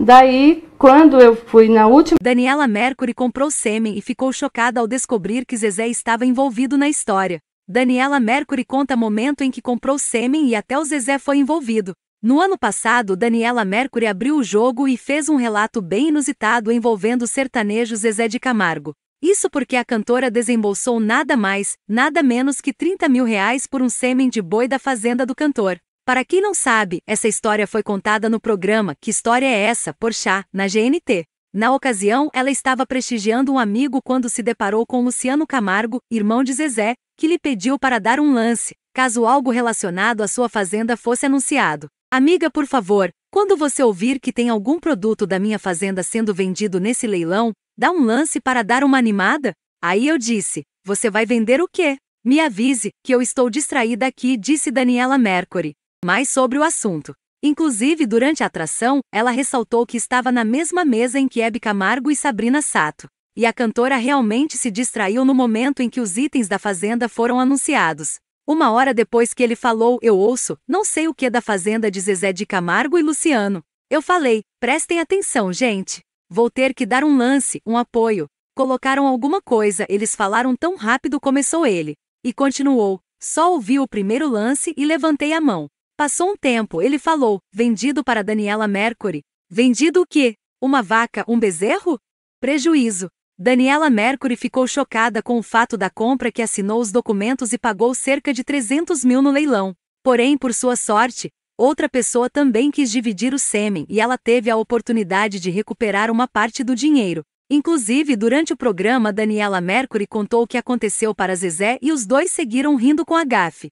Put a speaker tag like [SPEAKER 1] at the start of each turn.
[SPEAKER 1] Daí, quando eu fui na última.
[SPEAKER 2] Daniela Mercury comprou sêmen e ficou chocada ao descobrir que Zezé estava envolvido na história. Daniela Mercury conta momento em que comprou sêmen e até o Zezé foi envolvido. No ano passado, Daniela Mercury abriu o jogo e fez um relato bem inusitado envolvendo o sertanejo Zezé de Camargo. Isso porque a cantora desembolsou nada mais, nada menos que 30 mil reais por um sêmen de boi da fazenda do cantor. Para quem não sabe, essa história foi contada no programa Que História é Essa? por Chá, na GNT. Na ocasião, ela estava prestigiando um amigo quando se deparou com Luciano Camargo, irmão de Zezé, que lhe pediu para dar um lance, caso algo relacionado à sua fazenda fosse anunciado. Amiga, por favor, quando você ouvir que tem algum produto da minha fazenda sendo vendido nesse leilão, dá um lance para dar uma animada? Aí eu disse: Você vai vender o quê? Me avise, que eu estou distraída aqui, disse Daniela Mercury mais sobre o assunto. Inclusive, durante a atração, ela ressaltou que estava na mesma mesa em que Hebe Camargo e Sabrina Sato. E a cantora realmente se distraiu no momento em que os itens da Fazenda foram anunciados. Uma hora depois que ele falou, eu ouço, não sei o que da Fazenda de Zezé de Camargo e Luciano. Eu falei, prestem atenção, gente. Vou ter que dar um lance, um apoio. Colocaram alguma coisa, eles falaram tão rápido, começou ele. E continuou, só ouvi o primeiro lance e levantei a mão. Passou um tempo, ele falou, vendido para Daniela Mercury. Vendido o quê? Uma vaca, um bezerro? Prejuízo. Daniela Mercury ficou chocada com o fato da compra que assinou os documentos e pagou cerca de 300 mil no leilão. Porém, por sua sorte, outra pessoa também quis dividir o sêmen e ela teve a oportunidade de recuperar uma parte do dinheiro. Inclusive, durante o programa, Daniela Mercury contou o que aconteceu para Zezé e os dois seguiram rindo com a gafe.